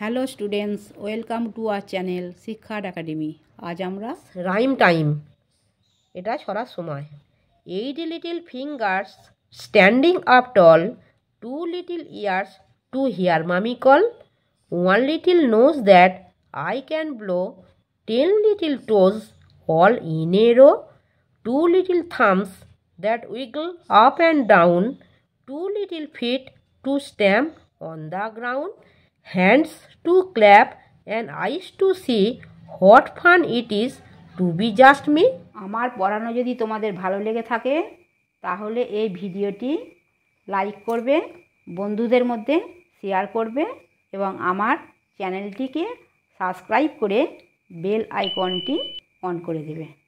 hello students welcome to our channel Shiksha academy আজ আমরা rhyme time এটা ছড়ার সময় eight little fingers standing up tall two little ears to hear mummy call one little nose that I can blow ten little toes all in a row two little thumbs that wiggle up and down two little feet to stamp on the ground hands to clap and eyes to see what fun it is to be just me আমার পড়ানো যদি তোমাদের ভালো লেগে থাকে তাহলে এই ভিডিওটি লাইক করবে বন্ধুদের মধ্যে শেয়ার করবে এবং আমার চ্যানেলটিকে সাবস্ক্রাইব করে বেল আইকনটি অন করে দেবে